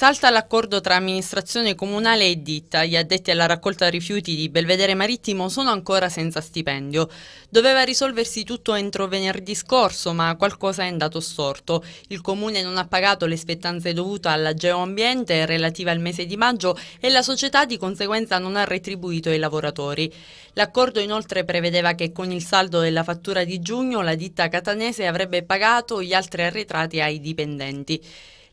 Salta l'accordo tra amministrazione comunale e ditta. Gli addetti alla raccolta rifiuti di Belvedere Marittimo sono ancora senza stipendio. Doveva risolversi tutto entro venerdì scorso, ma qualcosa è andato storto. Il comune non ha pagato le spettanze dovute alla geoambiente relative al mese di maggio e la società di conseguenza non ha retribuito i lavoratori. L'accordo inoltre prevedeva che con il saldo della fattura di giugno la ditta catanese avrebbe pagato gli altri arretrati ai dipendenti.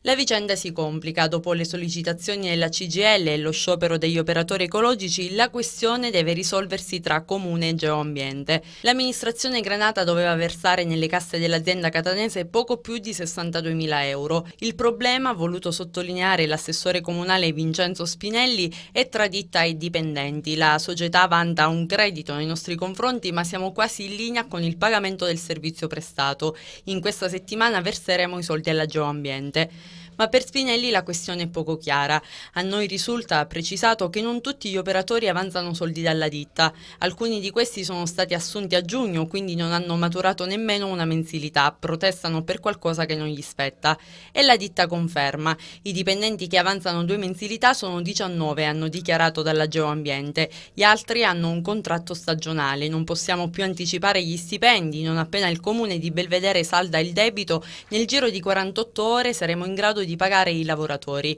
La vicenda si complica. Dopo le sollecitazioni della CGL e lo sciopero degli operatori ecologici, la questione deve risolversi tra comune e geoambiente. L'amministrazione Granata doveva versare nelle casse dell'azienda catanese poco più di 62.000 euro. Il problema, voluto sottolineare l'assessore comunale Vincenzo Spinelli, è tra ditta e dipendenti. La società vanta un credito nei nostri confronti, ma siamo quasi in linea con il pagamento del servizio prestato. In questa settimana verseremo i soldi alla geoambiente ma per Spinelli la questione è poco chiara. A noi risulta, precisato, che non tutti gli operatori avanzano soldi dalla ditta. Alcuni di questi sono stati assunti a giugno, quindi non hanno maturato nemmeno una mensilità, protestano per qualcosa che non gli spetta. E la ditta conferma. I dipendenti che avanzano due mensilità sono 19, hanno dichiarato dalla Geoambiente. Gli altri hanno un contratto stagionale, non possiamo più anticipare gli stipendi, non appena il comune di Belvedere salda il debito, nel giro di 48 ore saremo in grado di di pagare i lavoratori.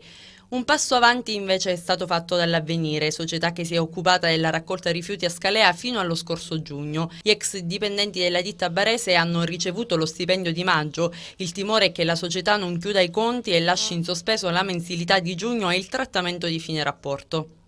Un passo avanti invece è stato fatto dall'Avvenire, società che si è occupata della raccolta rifiuti a Scalea fino allo scorso giugno. Gli ex dipendenti della ditta barese hanno ricevuto lo stipendio di maggio. Il timore è che la società non chiuda i conti e lasci in sospeso la mensilità di giugno e il trattamento di fine rapporto.